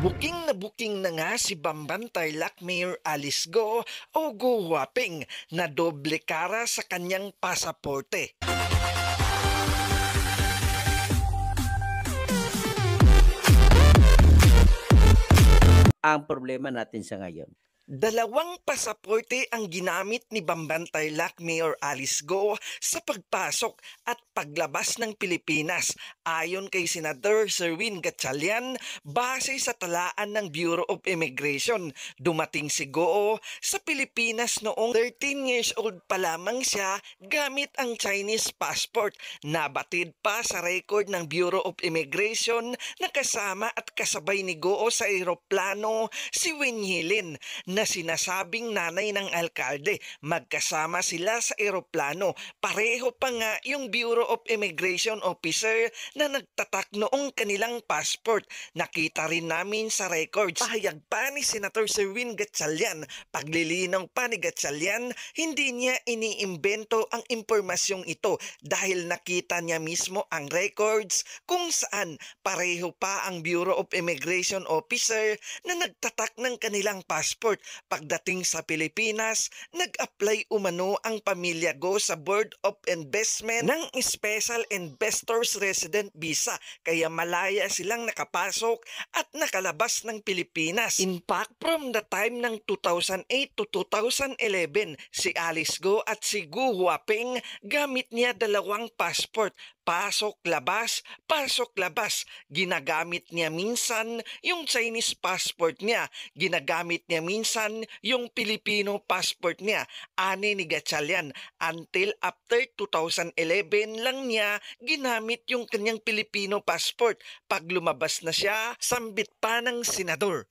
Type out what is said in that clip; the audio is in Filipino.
Booking na booking na nga si Bamban Tarlac Alice Go o Go Waping na doble kara sa kanyang pasaporte. Ang problema natin sa ngayon, Dalawang pasaporte ang ginamit ni Bambantay Tarlac Mayor Alice Go sa pagpasok at paglabas ng Pilipinas ayon kay Senator Serwin Gatchalian base sa talaan ng Bureau of Immigration. Dumating si Go sa Pilipinas noong 13 years old pa lamang siya gamit ang Chinese passport. Nabatid pa sa record ng Bureau of Immigration na kasama at kasabay ni Go sa eroplano si Winhilin na sinasabing nanay ng alkalde. Magkasama sila sa eroplano. Pareho pa nga yung Bureau of Immigration Officer na nagtatak noong kanilang passport. Nakita rin namin sa records. Pahayag pa ni Senator Serwin Gatchalian. Paglilinaw pa ni Gatchalian, hindi niya iniimbento ang impormasyong ito dahil nakita niya mismo ang records kung saan pareho pa ang Bureau of Immigration Officer na nagtatak ng kanilang passport Pagdating sa Pilipinas, nag-apply umano ang pamilya Go sa Board of Investment ng Special Investors Resident Visa kaya malaya silang nakapasok at nakalabas ng Pilipinas. In fact, from the time ng 2008 to 2011, si Alice Go at si Gu Huaping gamit niya dalawang passport Pasok labas, pasok labas. Ginagamit niya minsan yung Chinese passport niya. Ginagamit niya minsan yung Filipino passport niya. Ani ni Gatchalian. Until after 2011 lang niya ginamit yung kanyang Filipino passport. Pag lumabas na siya, sambit pa ng senador.